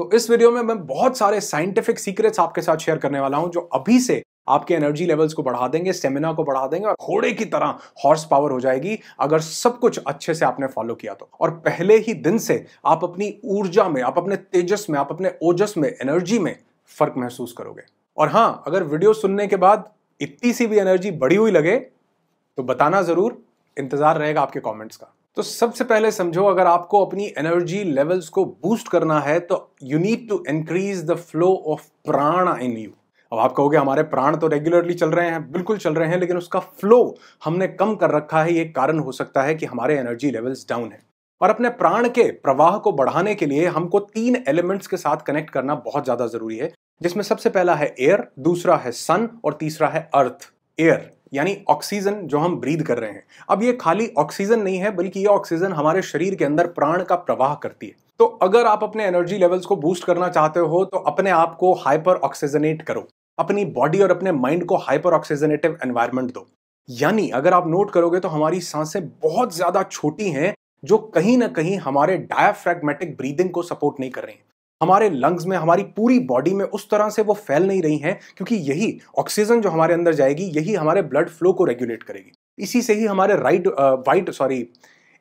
तो इस वीडियो में मैं बहुत सारे साइंटिफिक सीक्रेट्स आपके साथ शेयर करने वाला हूं जो अभी से आपके एनर्जी लेवल्स को बढ़ा देंगे स्टेमिना को बढ़ा देंगे और घोड़े की तरह हॉर्स पावर हो जाएगी अगर सब कुछ अच्छे से आपने फॉलो किया तो और पहले ही दिन से आप अपनी ऊर्जा में आप अपने तेजस में आप अपने ओजस में एनर्जी में फर्क महसूस करोगे और हाँ अगर वीडियो सुनने के बाद इतनी सी भी एनर्जी बढ़ी हुई लगे तो बताना जरूर इंतजार रहेगा आपके कॉमेंट्स का तो सबसे पहले समझो अगर आपको अपनी एनर्जी लेवल्स को बूस्ट करना है तो you need to increase the flow of prana in you अब आप कहोगे हमारे प्राण तो रेगुलरली चल रहे हैं बिल्कुल चल रहे हैं लेकिन उसका फ्लो हमने कम कर रखा है ये कारण हो सकता है कि हमारे एनर्जी लेवल्स डाउन है और अपने प्राण के प्रवाह को बढ़ाने के लिए हमको तीन एलिमेंट्स के साथ कनेक्ट करना बहुत ज्यादा जरूरी है जिसमें सबसे पहला है एयर दूसरा है सन और तीसरा है अर्थ एयर यानी ऑक्सीजन जो हम ब्रीद कर रहे हैं अब ये खाली ऑक्सीजन नहीं है बल्कि ये ऑक्सीजन हमारे शरीर के अंदर प्राण का प्रवाह करती है तो अगर आप अपने एनर्जी लेवल्स को बूस्ट करना चाहते हो तो अपने आप को हाइपर ऑक्सीजनेट करो अपनी बॉडी और अपने माइंड को हाइपर ऑक्सीजनेटिव एनवायरमेंट दो यानी अगर आप नोट करोगे तो हमारी सांसें बहुत ज़्यादा छोटी हैं जो कहीं ना कहीं हमारे डायाफ्रेगमेटिक ब्रीदिंग को सपोर्ट नहीं कर रही हैं हमारे लंग्स में हमारी पूरी बॉडी में उस तरह से वो फैल नहीं रही हैं क्योंकि यही ऑक्सीजन जो हमारे अंदर जाएगी यही हमारे ब्लड फ्लो को रेगुलेट करेगी इसी से ही हमारे राइट वाइट सॉरी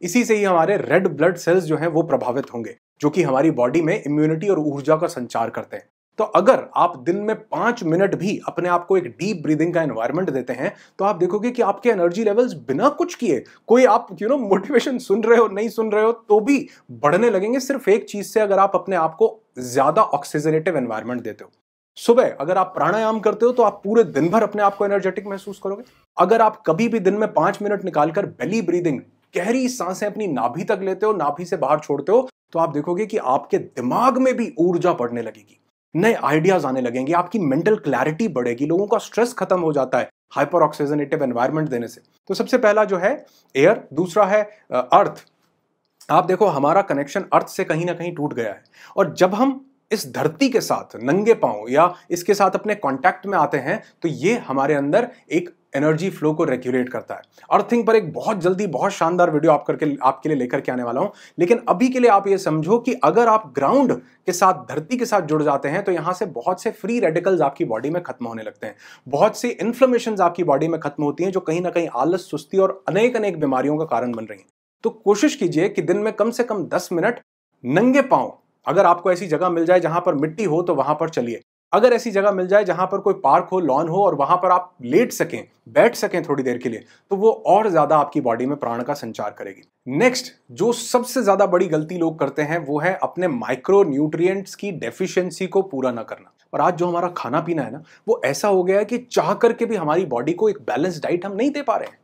इसी से ही हमारे रेड ब्लड सेल्स जो हैं वो प्रभावित होंगे जो कि हमारी बॉडी में इम्यूनिटी और ऊर्जा का संचार करते हैं तो अगर आप दिन में पांच मिनट भी अपने आप को एक डीप ब्रीदिंग का एनवायरनमेंट देते हैं तो आप देखोगे कि आपके एनर्जी लेवल्स बिना कुछ किए कोई आप यू नो मोटिवेशन सुन रहे हो नहीं सुन रहे हो तो भी बढ़ने लगेंगे सिर्फ एक चीज से अगर आप अपने आप को ज़्यादा ऑक्सीजनेटिव एनवायरमेंट देते हो सुबह अगर आप प्राणायाम करते हो तो आप पूरे दिन भर अपने आप को एनर्जेटिक महसूस करोगे अगर आप कभी भी दिन में पांच मिनट निकालकर बेली ब्रीदिंग गहरी सांसें अपनी नाभि तक लेते हो नाभि से बाहर छोड़ते हो तो आप देखोगे कि आपके दिमाग में भी ऊर्जा बढ़ने लगेगी नए आइडियाज आने लगेंगे आपकी मेंटल क्लैरिटी बढ़ेगी लोगों का स्ट्रेस खत्म हो जाता है हाइपर ऑक्सीजनेटिव एनवायरमेंट देने से तो सबसे पहला जो है एयर दूसरा है अर्थ आप देखो हमारा कनेक्शन अर्थ से कहीं ना कहीं टूट गया है और जब हम इस धरती के साथ नंगे पाओ या इसके साथ अपने कॉन्टैक्ट में आते हैं तो ये हमारे अंदर एक एनर्जी फ्लो को रेगुलेट करता है अर्थिंग पर एक बहुत जल्दी बहुत शानदार वीडियो आप करके आपके लिए लेकर के आने वाला हूं लेकिन अभी के लिए आप ये समझो कि अगर आप ग्राउंड के साथ धरती के साथ जुड़ जाते हैं तो यहां से बहुत से फ्री रेडिकल्स आपकी बॉडी में खत्म होने लगते हैं बहुत सी इन्फ्लेमेशन आपकी बॉडी में खत्म होती हैं जो कहीं ना कहीं आलस सुस्ती और अनेक अनेक बीमारियों का कारण बन रही हैं तो कोशिश कीजिए कि दिन में कम से कम दस मिनट नंगे पाओ अगर आपको ऐसी जगह मिल जाए जहां पर मिट्टी हो तो वहां पर चलिए अगर ऐसी जगह मिल जाए जहां पर कोई पार्क हो लॉन हो और वहां पर आप लेट सकें बैठ सकें थोड़ी देर के लिए तो वो और ज्यादा आपकी बॉडी में प्राण का संचार करेगी नेक्स्ट जो सबसे ज्यादा बड़ी गलती लोग करते हैं वो है अपने माइक्रो न्यूट्रिएंट्स की डेफिशिएंसी को पूरा ना करना और आज जो हमारा खाना पीना है ना वो ऐसा हो गया है कि चाह करके भी हमारी बॉडी को एक बैलेंस डाइट हम नहीं दे पा रहे हैं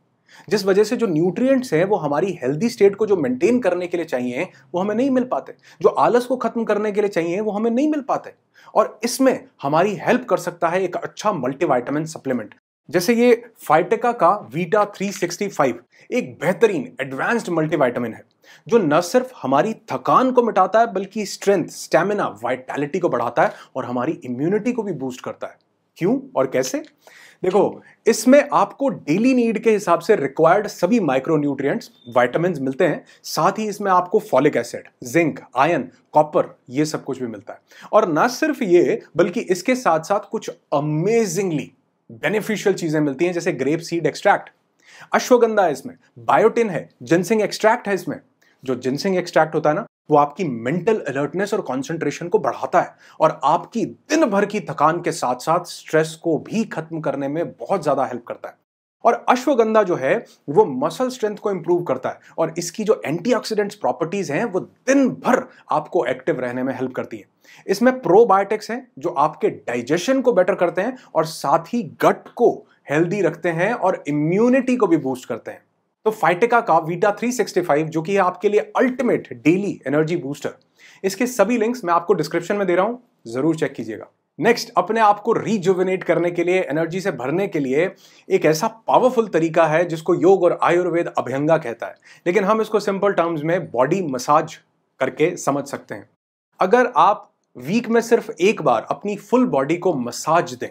जिस वजह से जो न्यूट्रिएंट्स हैं वो हमारी हेल्दी स्टेट को जो मेंटेन करने के लिए चाहिए वो हमें नहीं मिल पाते जो आलस को खत्म करने के लिए चाहिए वो हमें नहीं मिल पाते और इसमें हमारी हेल्प कर सकता है एक अच्छा मल्टीवाइटामिन सप्लीमेंट जैसे ये फाइटेका का वीटा 365 एक बेहतरीन एडवांस्ड मल्टीवाइटामिन है जो न सिर्फ हमारी थकान को मिटाता है बल्कि स्ट्रेंथ स्टेमिना वाइटैलिटी को बढ़ाता है और हमारी इम्यूनिटी को भी बूस्ट करता है क्यों और कैसे देखो इसमें आपको डेली नीड के हिसाब से रिक्वायर्ड सभी माइक्रो वाइटामिन मिलते हैं साथ ही इसमें आपको folic acid zinc iron copper ये सब कुछ भी मिलता है और ना सिर्फ ये बल्कि इसके साथ साथ कुछ अमेजिंगली बेनिफिशियल चीजें मिलती हैं जैसे ग्रेप सीड एक्सट्रैक्ट अश्वगंधा है इसमें बायोटिन है जिनसिंग एक्सट्रैक्ट है इसमें जो जिनसिंग एक्सट्रैक्ट होता है ना वो आपकी मेंटल अलर्टनेस और कंसंट्रेशन को बढ़ाता है और आपकी दिन भर की थकान के साथ साथ स्ट्रेस को भी खत्म करने में बहुत ज़्यादा हेल्प करता है और अश्वगंधा जो है वो मसल स्ट्रेंथ को इंप्रूव करता है और इसकी जो एंटीऑक्सीडेंट्स प्रॉपर्टीज़ हैं वो दिन भर आपको एक्टिव रहने में हेल्प करती है इसमें प्रोबायोटिक्स हैं जो आपके डाइजेशन को बेटर करते हैं और साथ ही गट को हेल्दी रखते हैं और इम्यूनिटी को भी बूस्ट करते हैं तो फाइटिका का वीटा 365 जो कि है आपके लिए अल्टीमेट डेली एनर्जी बूस्टर इसके सभी लिंक्स मैं आपको डिस्क्रिप्शन में दे रहा हूं जरूर चेक कीजिएगा नेक्स्ट अपने आप को रिजुविनेट करने के लिए एनर्जी से भरने के लिए एक ऐसा पावरफुल तरीका है जिसको योग और आयुर्वेद अभ्यंगा कहता है लेकिन हम इसको सिंपल टर्म्स में बॉडी मसाज करके समझ सकते हैं अगर आप वीक में सिर्फ एक बार अपनी फुल बॉडी को मसाज दें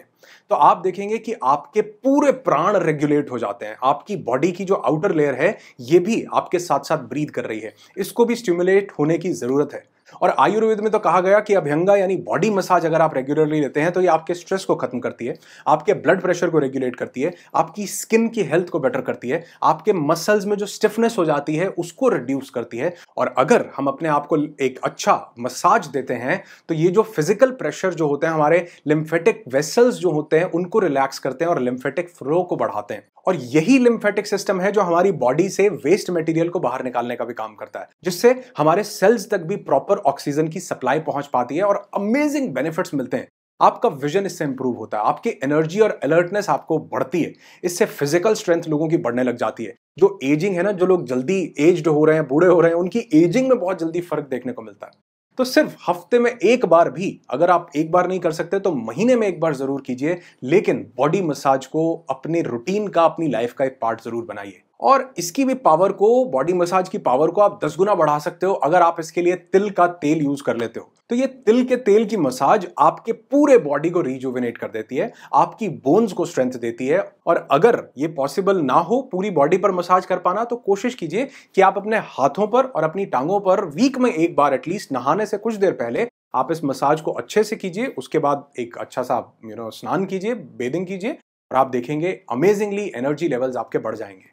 तो आप देखेंगे कि आपके पूरे प्राण रेगुलेट हो जाते हैं आपकी बॉडी की जो आउटर लेयर है ये भी आपके साथ साथ ब्रीद कर रही है इसको भी स्टिमुलेट होने की ज़रूरत है और आयुर्वेद में तो कहा गया कि अभ्यंगा यानी बॉडी मसाज अगर आप रेगुलरली लेते हैं तो ये आपके स्ट्रेस को खत्म करती है आपके ब्लड प्रेशर को रेगुलेट करती है आपकी स्किन की हेल्थ को बेटर करती है आपके मसल्स में जो स्टिफनेस हो जाती है उसको रिड्यूस करती है और अगर हम अपने आप को एक अच्छा मसाज देते हैं तो ये जो फिजिकल प्रेशर जो होते हैं हमारे लिम्फेटिक वेसल्स जो होते हैं उनको रिलैक्स करते हैं और लिम्फेटिक फ्लो को बढ़ाते हैं और यही लिम्फेटिक सिस्टम है जो हमारी बॉडी से वेस्ट मटेरियल को बाहर निकालने का भी काम करता है जिससे हमारे सेल्स तक भी प्रॉपर ऑक्सीजन की सप्लाई पहुंच पाती है और अमेजिंग बेनिफिट्स मिलते हैं आपका विजन इससे इंप्रूव होता है आपकी एनर्जी और अलर्टनेस आपको बढ़ती है इससे फिजिकल स्ट्रेंथ लोगों की बढ़ने लग जाती है जो एजिंग है ना जो लोग जल्दी एज्ड हो रहे हैं बूढ़े हो रहे हैं उनकी एजिंग में बहुत जल्दी फर्क देखने को मिलता है तो सिर्फ हफ्ते में एक बार भी अगर आप एक बार नहीं कर सकते तो महीने में एक बार ज़रूर कीजिए लेकिन बॉडी मसाज को अपने रूटीन का अपनी लाइफ का एक पार्ट ज़रूर बनाइए और इसकी भी पावर को बॉडी मसाज की पावर को आप दस गुना बढ़ा सकते हो अगर आप इसके लिए तिल का तेल यूज़ कर लेते हो तो ये तिल के तेल की मसाज आपके पूरे बॉडी को रिजुविनेट कर देती है आपकी बोन्स को स्ट्रेंथ देती है और अगर ये पॉसिबल ना हो पूरी बॉडी पर मसाज कर पाना तो कोशिश कीजिए कि आप अपने हाथों पर और अपनी टांगों पर वीक में एक बार एटलीस्ट नहाने से कुछ देर पहले आप इस मसाज को अच्छे से कीजिए उसके बाद एक अच्छा सा यू नो स्नान कीजिए बेदिंग कीजिए और आप देखेंगे अमेजिंगली एनर्जी लेवल्स आपके बढ़ जाएंगे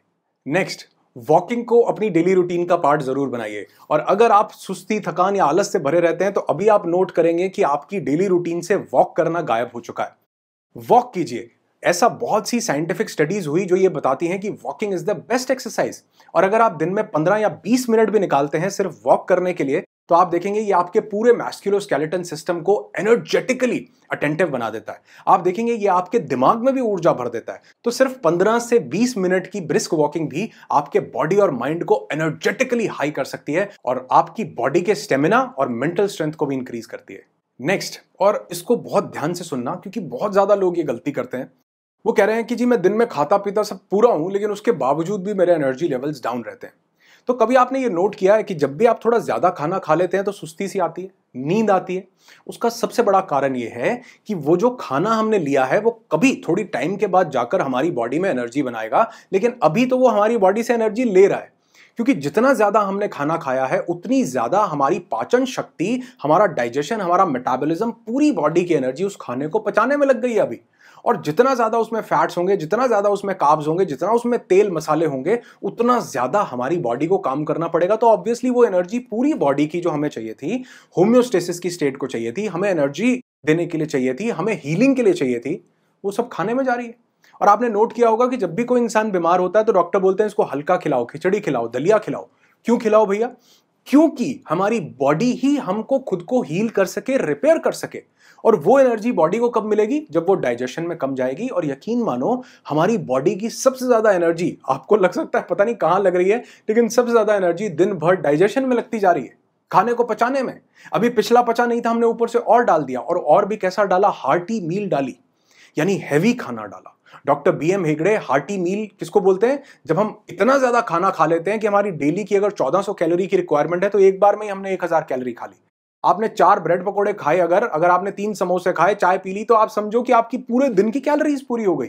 नेक्स्ट वॉकिंग को अपनी डेली रूटीन का पार्ट जरूर बनाइए और अगर आप सुस्ती थकान या आलस से भरे रहते हैं तो अभी आप नोट करेंगे कि आपकी डेली रूटीन से वॉक करना गायब हो चुका है वॉक कीजिए ऐसा बहुत सी साइंटिफिक स्टडीज हुई जो ये बताती हैं कि walking is the best exercise और अगर आप दिन में 15 या 20 मिनट भी निकालते हैं सिर्फ वॉक करने के लिए तो आप देखेंगे ये आपके पूरे मैस्क्यूलोस्केलेटन सिस्टम को एनर्जेटिकली अटेंटिव बना देता है आप देखेंगे ये आपके दिमाग में भी ऊर्जा भर देता है तो सिर्फ 15 से 20 मिनट की ब्रिस्क वॉकिंग भी आपके बॉडी और माइंड को एनर्जेटिकली हाई कर सकती है और आपकी बॉडी के स्टेमिना और मेंटल स्ट्रेंथ को भी इंक्रीज करती है नेक्स्ट और इसको बहुत ध्यान से सुनना क्योंकि बहुत ज्यादा लोग ये गलती करते हैं वो कह रहे हैं कि जी मैं दिन में खाता पीता सब पूरा हूं लेकिन उसके बावजूद भी मेरे एनर्जी लेवल्स डाउन रहते हैं तो कभी आपने ये नोट किया है कि जब भी आप थोड़ा ज़्यादा खाना खा लेते हैं तो सुस्ती सी आती है नींद आती है उसका सबसे बड़ा कारण यह है कि वो जो खाना हमने लिया है वो कभी थोड़ी टाइम के बाद जाकर हमारी बॉडी में एनर्जी बनाएगा लेकिन अभी तो वो हमारी बॉडी से एनर्जी ले रहा है क्योंकि जितना ज़्यादा हमने खाना खाया है उतनी ज़्यादा हमारी पाचन शक्ति हमारा डाइजेशन हमारा मेटाबॉलिज्म पूरी बॉडी की एनर्जी उस खाने को पचाने में लग गई है अभी और जितना ज़्यादा उसमें फैट्स होंगे जितना ज़्यादा उसमें काब्स होंगे जितना उसमें तेल मसाले होंगे उतना ज़्यादा हमारी बॉडी को काम करना पड़ेगा तो ऑब्वियसली वो एनर्जी पूरी बॉडी की जो हमें चाहिए थी होम्योस्टेसिस की स्टेट को चाहिए थी हमें एनर्जी देने के लिए चाहिए थी हमें हीलिंग के लिए चाहिए थी वो सब खाने में जा रही है और आपने नोट किया होगा कि जब भी कोई इंसान बीमार होता है तो डॉक्टर बोलते हैं इसको हल्का खिलाओ खिचड़ी खिलाओ दलिया खिलाओ क्यों खिलाओ भैया क्योंकि हमारी बॉडी ही हमको खुद को हील कर सके रिपेयर कर सके और वो एनर्जी बॉडी को कब मिलेगी जब वो डाइजेशन में कम जाएगी और यकीन मानो हमारी बॉडी की सबसे ज़्यादा एनर्जी आपको लग सकता है पता नहीं कहां लग रही है लेकिन सबसे ज़्यादा एनर्जी दिन भर डाइजेशन में लगती जा रही है खाने को पचाने में अभी पिछला पचा नहीं था हमने ऊपर से और डाल दिया और और भी कैसा डाला हार्टी मील डाली यानी हैवी खाना डाला doctor B M Hegde hearty meal किसको बोलते हैं जब हम इतना ज्यादा खाना खा लेते हैं कि हमारी डेली की अगर 1400 कैलोरी की रिक्वायरमेंट है तो एक बार में ही हमने 1000 कैलोरी खा ली आपने चार ब्रेड पकौड़े खाए अगर अगर आपने तीन समोसे खाए चाय पी ली तो आप समझो कि आपकी पूरे दिन की कैलोरीज पूरी हो गई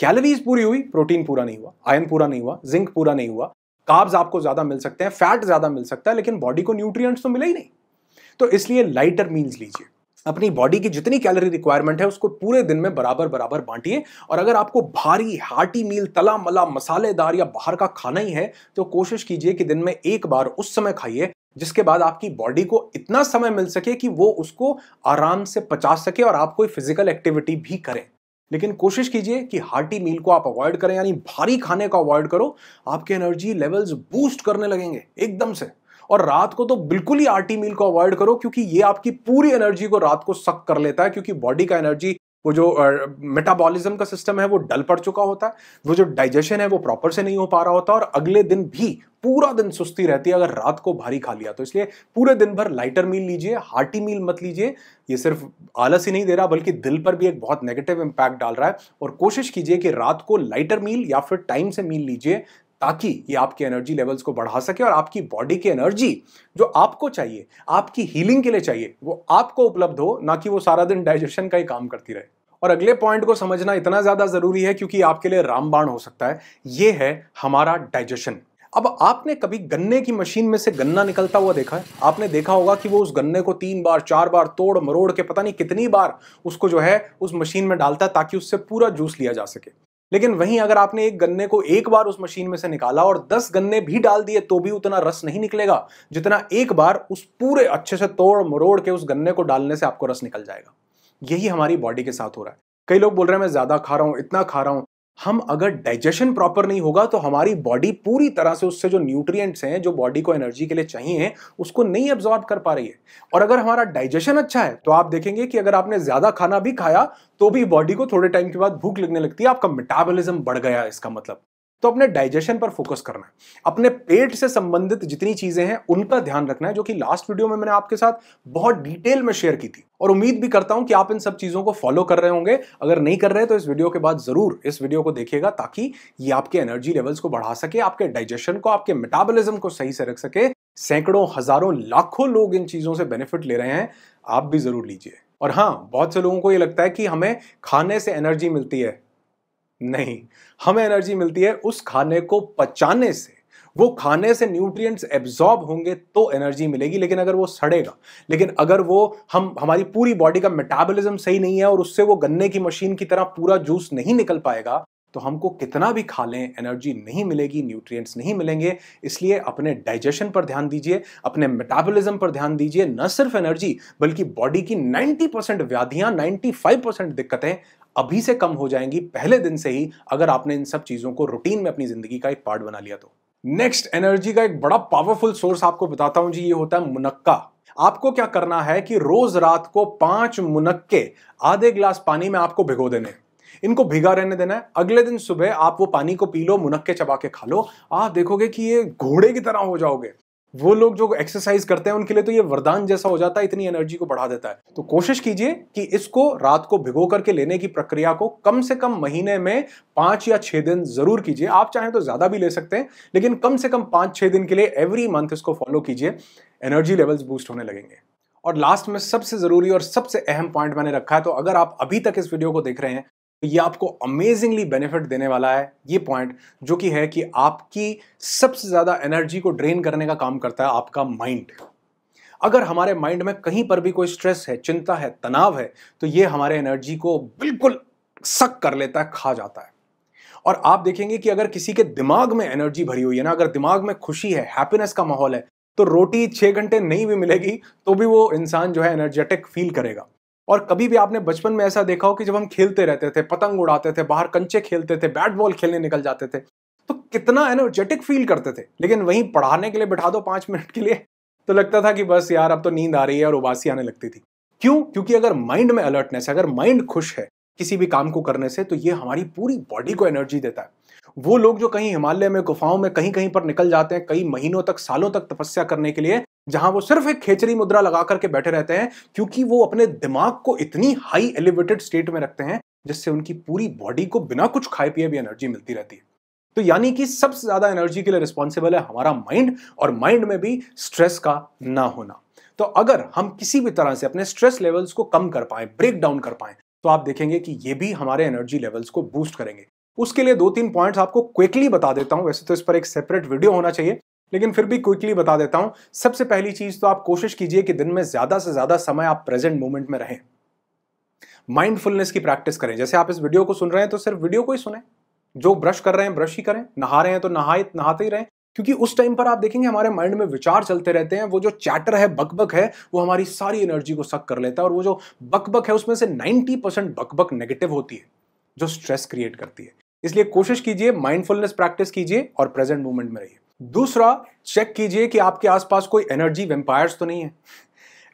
कैलोरीज पूरी हुई प्रोटीन पूरा नहीं हुआ आयन पूरा नहीं हुआ जिंक पूरा नहीं हुआ काब्स आपको ज्यादा मिल सकते हैं फैट ज्यादा मिल सकता है लेकिन बॉडी को न्यूट्रिएंट्स तो मिले ही नहीं तो इसलिए लाइटर मील्स लीजिए अपनी बॉडी की जितनी कैलोरी रिक्वायरमेंट है उसको पूरे दिन में बराबर बराबर बांटिए और अगर आपको भारी हार्टी मील तला मला मसालेदार या बाहर का खाना ही है तो कोशिश कीजिए कि दिन में एक बार उस समय खाइए जिसके बाद आपकी बॉडी को इतना समय मिल सके कि वो उसको आराम से पचा सके और आप कोई फिजिकल एक्टिविटी भी करें लेकिन कोशिश कीजिए कि हार्टी मील को आप अवॉइड करें यानी भारी खाने को अवॉइड करो आपके एनर्जी लेवल्स बूस्ट करने लगेंगे एकदम से और रात को तो बिल्कुल ही आर्टी मील को अवॉइड करो क्योंकि ये आपकी पूरी एनर्जी को रात को सक कर लेता है क्योंकि बॉडी का एनर्जी वो जो मेटाबॉलिज्म का सिस्टम है वो डल पड़ चुका होता है वो जो डाइजेशन है वो प्रॉपर से नहीं हो पा रहा होता और अगले दिन भी पूरा दिन सुस्ती रहती है अगर रात को भारी खा लिया तो इसलिए पूरे दिन भर लाइटर मील लीजिए हार्टी मील मत लीजिए ये सिर्फ आलस ही नहीं दे रहा बल्कि दिल पर भी एक बहुत नेगेटिव इम्पैक्ट डाल रहा है और कोशिश कीजिए कि रात को लाइटर मील या फिर टाइम से मील लीजिए ताकि ये आपके एनर्जी लेवल्स को बढ़ा सके और आपकी बॉडी की एनर्जी जो आपको चाहिए आपकी हीलिंग के लिए चाहिए वो आपको उपलब्ध हो ना कि वो सारा दिन डाइजेशन का ही काम करती रहे और अगले पॉइंट को समझना इतना ज़्यादा ज़रूरी है क्योंकि आपके लिए रामबाण हो सकता है ये है हमारा डाइजेशन अब आपने कभी गन्ने की मशीन में से गन्ना निकलता हुआ देखा है आपने देखा होगा कि वो उस गन्ने को तीन बार चार बार तोड़ मरोड़ के पता नहीं कितनी बार उसको जो है उस मशीन में डालता है ताकि उससे पूरा जूस लिया जा सके लेकिन वहीं अगर आपने एक गन्ने को एक बार उस मशीन में से निकाला और दस गन्ने भी डाल दिए तो भी उतना रस नहीं निकलेगा जितना एक बार उस पूरे अच्छे से तोड़ मरोड़ के उस गन्ने को डालने से आपको रस निकल जाएगा यही हमारी बॉडी के साथ हो रहा है कई लोग बोल रहे हैं मैं ज़्यादा खा रहा हूं इतना खा रहा हूं हम अगर डाइजेशन प्रॉपर नहीं होगा तो हमारी बॉडी पूरी तरह से उससे जो न्यूट्रिएंट्स हैं जो बॉडी को एनर्जी के लिए चाहिए उसको नहीं एब्जॉर्ब कर पा रही है और अगर हमारा डाइजेशन अच्छा है तो आप देखेंगे कि अगर आपने ज़्यादा खाना भी खाया तो भी बॉडी को थोड़े टाइम के बाद भूख लगने लगती है आपका मेटाबॉलिज्म बढ़ गया इसका मतलब तो अपने डाइजेशन पर फोकस करना है अपने पेट से संबंधित जितनी चीज़ें हैं उनका ध्यान रखना है जो कि लास्ट वीडियो में मैंने आपके साथ बहुत डिटेल में शेयर की थी और उम्मीद भी करता हूं कि आप इन सब चीज़ों को फॉलो कर रहे होंगे अगर नहीं कर रहे तो इस वीडियो के बाद ज़रूर इस वीडियो को देखिएगा ताकि ये आपके एनर्जी लेवल्स को बढ़ा सके आपके डाइजेशन को आपके मेटाबोलिज्म को सही से रख सके सैकड़ों हज़ारों लाखों लोग इन चीज़ों से बेनिफिट ले रहे हैं आप भी ज़रूर लीजिए और हाँ बहुत से लोगों को ये लगता है कि हमें खाने से एनर्जी मिलती है नहीं हमें एनर्जी मिलती है उस खाने को पचाने से वो खाने से न्यूट्रिएंट्स एब्जॉर्ब होंगे तो एनर्जी मिलेगी लेकिन अगर वो सड़ेगा लेकिन अगर वो हम हमारी पूरी बॉडी का मेटाबॉलिज्म सही नहीं है और उससे वो गन्ने की मशीन की तरह पूरा जूस नहीं निकल पाएगा तो हमको कितना भी खा लें एनर्जी नहीं मिलेगी न्यूट्रिएंट्स नहीं मिलेंगे इसलिए अपने डाइजेशन पर ध्यान दीजिए अपने मेटाबॉलिज्म पर ध्यान दीजिए न सिर्फ एनर्जी बल्कि बॉडी की 90 परसेंट व्याधियां 95 परसेंट दिक्कतें अभी से कम हो जाएंगी पहले दिन से ही अगर आपने इन सब चीज़ों को रूटीन में अपनी ज़िंदगी का एक पार्ट बना लिया तो नेक्स्ट एनर्जी का एक बड़ा पावरफुल सोर्स आपको बताता हूं जी ये होता है मुनक्का आपको क्या करना है कि रोज रात को पांच मुनक्के आधे गिलास पानी में आपको भिगो देने इनको भिगा रहने देना है अगले दिन सुबह आप वो पानी को पी लो मुनक्के चबा के खा लो आप देखोगे कि ये घोड़े की तरह हो जाओगे वो लोग जो एक्सरसाइज करते हैं उनके लिए तो ये वरदान जैसा हो जाता है इतनी एनर्जी को बढ़ा देता है तो कोशिश कीजिए कि इसको रात को भिगो करके लेने की प्रक्रिया को कम से कम महीने में पांच या छह दिन जरूर कीजिए आप चाहें तो ज़्यादा भी ले सकते हैं लेकिन कम से कम पांच छह दिन के लिए एवरी मंथ इसको फॉलो कीजिए एनर्जी लेवल्स बूस्ट होने लगेंगे और लास्ट में सबसे ज़रूरी और सबसे अहम पॉइंट मैंने रखा है तो अगर आप अभी तक इस वीडियो को देख रहे हैं तो ये आपको अमेजिंगली बेनिफिट देने वाला है ये पॉइंट जो कि है कि आपकी सबसे ज़्यादा एनर्जी को ड्रेन करने का काम करता है आपका माइंड अगर हमारे माइंड में कहीं पर भी कोई स्ट्रेस है चिंता है तनाव है तो ये हमारे एनर्जी को बिल्कुल सक कर लेता है खा जाता है और आप देखेंगे कि अगर किसी के दिमाग में एनर्जी भरी हुई है ना अगर दिमाग में खुशी है हैप्पीनेस का माहौल है तो रोटी छः घंटे नहीं भी मिलेगी तो भी वो इंसान जो है एनर्जेटिक फील करेगा और कभी भी आपने बचपन में ऐसा देखा हो कि जब हम खेलते रहते थे पतंग उड़ाते थे बाहर कंचे खेलते थे बैट बॉल खेलने निकल जाते थे तो कितना एनर्जेटिक फील करते थे लेकिन वहीं पढ़ाने के लिए बैठा दो पांच मिनट के लिए तो लगता था कि बस यार अब तो नींद आ रही है और उबासी आने लगती थी क्यों क्योंकि अगर माइंड में अलर्टनेस है अगर माइंड खुश है किसी भी काम को करने से तो ये हमारी पूरी बॉडी को एनर्जी देता है वो लोग जो कहीं हिमालय में गुफाओं में कहीं कहीं पर निकल जाते हैं कई महीनों तक सालों तक तपस्या करने के लिए जहां वो सिर्फ एक खेचरी मुद्रा लगा करके बैठे रहते हैं क्योंकि वो अपने दिमाग को इतनी हाई एलिवेटेड स्टेट में रखते हैं जिससे उनकी पूरी बॉडी को बिना कुछ खाए पिए भी एनर्जी मिलती रहती है तो यानी कि सबसे ज्यादा एनर्जी के लिए रिस्पॉन्सिबल है हमारा माइंड और माइंड में भी स्ट्रेस का ना होना तो अगर हम किसी भी तरह से अपने स्ट्रेस लेवल्स को कम कर पाए ब्रेक डाउन कर पाए तो आप देखेंगे कि ये भी हमारे एनर्जी लेवल्स को बूस्ट करेंगे उसके लिए दो तीन पॉइंट्स आपको क्विकली बता देता हूं वैसे तो इस पर एक सेपरेट वीडियो होना चाहिए लेकिन फिर भी क्विकली बता देता हूं सबसे पहली चीज तो आप कोशिश कीजिए कि दिन में ज्यादा से ज्यादा समय आप प्रेजेंट मोमेंट में रहें माइंडफुलनेस की प्रैक्टिस करें जैसे आप इस वीडियो को सुन रहे हैं तो सिर्फ वीडियो को ही सुने जो ब्रश कर रहे हैं ब्रश ही करें नहा रहे हैं तो नहाए नहाते ही रहें क्योंकि उस टाइम पर आप देखेंगे हमारे माइंड में विचार चलते रहते हैं वो जो चैटर है बकबक है वो हमारी सारी एनर्जी को सक कर लेता है और वो जो बकबक है उसमें से 90 परसेंट बकबक नेगेटिव होती है जो स्ट्रेस क्रिएट करती है इसलिए कोशिश कीजिए माइंडफुलनेस प्रैक्टिस कीजिए और प्रेजेंट मूवमेंट में रहिए दूसरा चेक कीजिए कि आपके आसपास कोई एनर्जी वेम्पायर्स तो नहीं है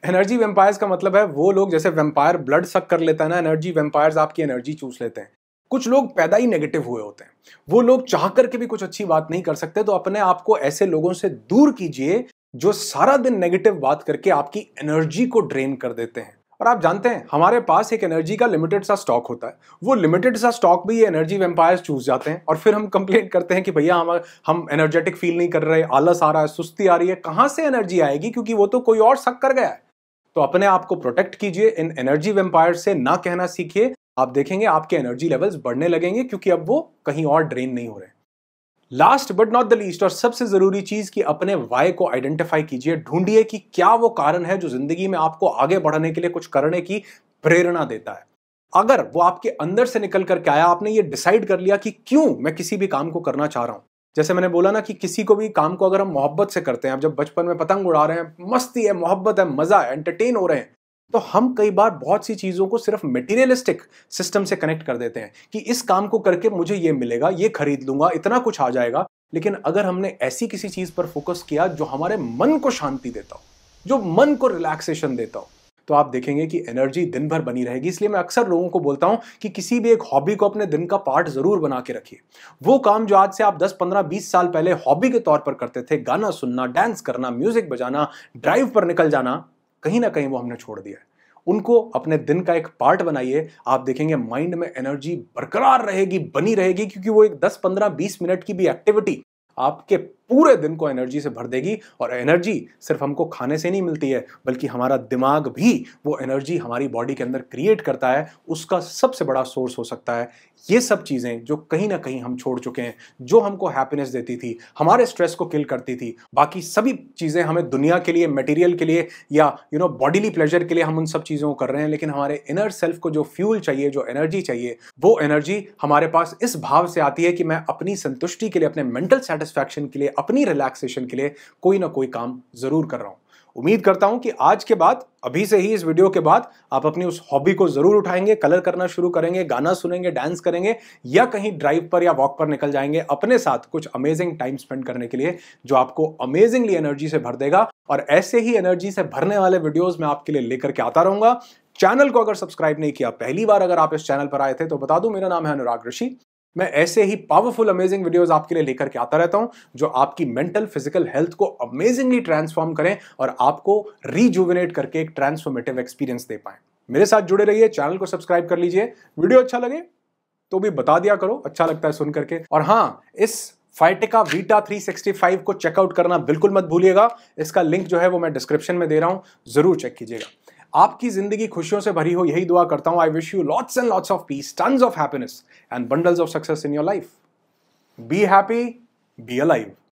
एनर्जी वेम्पायर्स का मतलब है वो लोग जैसे वेम्पायर ब्लड सक कर लेता है ना एनर्जी वेम्पायर्स आपकी एनर्जी चूस लेते हैं कुछ लोग पैदा ही नेगेटिव हुए होते हैं वो लोग चाह करके भी कुछ अच्छी बात नहीं कर सकते तो अपने आप को ऐसे लोगों से दूर कीजिए जो सारा दिन नेगेटिव बात करके आपकी एनर्जी को ड्रेन कर देते हैं और आप जानते हैं हमारे पास एक एनर्जी का लिमिटेड सा स्टॉक होता है वो लिमिटेड सा स्टॉक भी ये एनर्जी वेम्पायर्स चूज जाते हैं और फिर हम कंप्लेंट करते हैं कि भैया हम हम एनर्जेटिक फील नहीं कर रहे आलस आ रहा है सुस्ती आ रही है कहाँ से एनर्जी आएगी क्योंकि वो तो कोई और सक कर गया है तो अपने आप को प्रोटेक्ट कीजिए इन एनर्जी वेम्पायर से ना कहना सीखिए आप देखेंगे आपके एनर्जी लेवल्स बढ़ने लगेंगे क्योंकि अब वो कहीं और ड्रेन नहीं हो रहे last but not the least और सबसे जरूरी चीज कि अपने वाई को आइडेंटिफाई कीजिए ढूंढिए कि क्या वो कारण है जो जिंदगी में आपको आगे बढ़ने के लिए कुछ करने की प्रेरणा देता है अगर वो आपके अंदर से निकल करके आया आपने ये डिसाइड कर लिया कि क्यों मैं किसी भी काम को करना चाह रहा हूं जैसे मैंने बोला ना कि किसी को भी काम को अगर हम मोहब्बत से करते हैं आप जब बचपन में पतंग उड़ा रहे हैं मस्ती है मोहब्बत है मजा है एंटरटेन हो रहे हैं तो हम कई बार बहुत सी चीज़ों को सिर्फ मटेरियलिस्टिक सिस्टम से कनेक्ट कर देते हैं कि इस काम को करके मुझे ये मिलेगा ये खरीद लूंगा इतना कुछ आ जाएगा लेकिन अगर हमने ऐसी किसी चीज़ पर फोकस किया जो हमारे मन को शांति देता हो जो मन को रिलैक्सेशन देता हो तो आप देखेंगे कि एनर्जी दिन भर बनी रहेगी इसलिए मैं अक्सर लोगों को बोलता हूं कि किसी भी एक हॉबी को अपने दिन का पार्ट जरूर बना के रखिए वो काम जो आज से आप 10, 15, 20 साल पहले हॉबी के तौर पर करते थे गाना सुनना डांस करना म्यूजिक बजाना ड्राइव पर निकल जाना कहीं ना कहीं वो हमने छोड़ दिया है उनको अपने दिन का एक पार्ट बनाइए आप देखेंगे माइंड में एनर्जी बरकरार रहेगी बनी रहेगी क्योंकि वो एक 10, 15, 20 मिनट की भी एक्टिविटी आपके पूरे दिन को एनर्जी से भर देगी और एनर्जी सिर्फ हमको खाने से नहीं मिलती है बल्कि हमारा दिमाग भी वो एनर्जी हमारी बॉडी के अंदर क्रिएट करता है उसका सबसे बड़ा सोर्स हो सकता है ये सब चीज़ें जो कहीं ना कहीं हम छोड़ चुके हैं जो हमको हैप्पीनेस देती थी हमारे स्ट्रेस को किल करती थी बाकी सभी चीज़ें हमें दुनिया के लिए मटेरियल के लिए या यू नो बॉडीली प्लेजर के लिए हम उन सब चीज़ों को कर रहे हैं लेकिन हमारे इनर सेल्फ को जो फ्यूल चाहिए जो एनर्जी चाहिए वो एनर्जी हमारे पास इस भाव से आती है कि मैं अपनी संतुष्टि के लिए अपने मेंटल सेटिस्फैक्शन के लिए अपनी रिलैक्सेशन के लिए कोई ना कोई काम ज़रूर कर रहा हूं उम्मीद करता हूं कि आज के बाद अभी से ही इस वीडियो के बाद आप अपनी उस हॉबी को जरूर उठाएंगे कलर करना शुरू करेंगे गाना सुनेंगे डांस करेंगे या कहीं ड्राइव पर या वॉक पर निकल जाएंगे अपने साथ कुछ अमेजिंग टाइम स्पेंड करने के लिए जो आपको अमेजिंगली एनर्जी से भर देगा और ऐसे ही एनर्जी से भरने वाले वीडियोज मैं आपके लिए लेकर के आता रहूंगा चैनल को अगर सब्सक्राइब नहीं किया पहली बार अगर आप इस चैनल पर आए थे तो बता दूं मेरा नाम है अनुराग ऋषि मैं ऐसे ही पावरफुल अमेजिंग वीडियोस आपके लिए लेकर के आता रहता हूं जो आपकी मेंटल फिजिकल हेल्थ को अमेजिंगली ट्रांसफॉर्म करें और आपको रिजुविनेट करके एक ट्रांसफॉर्मेटिव एक्सपीरियंस दे पाए मेरे साथ जुड़े रहिए चैनल को सब्सक्राइब कर लीजिए वीडियो अच्छा लगे तो भी बता दिया करो अच्छा लगता है सुन करके और हाँ इस फाइटिका वीटा 365 को चेकआउट करना बिल्कुल मत भूलिएगा इसका लिंक जो है वो मैं डिस्क्रिप्शन में दे रहा हूँ जरूर चेक कीजिएगा आपकी जिंदगी खुशियों से भरी हो यही दुआ करता हूं I wish you lots and lots of peace ton of happiness and bundles of success in your life be happy be alive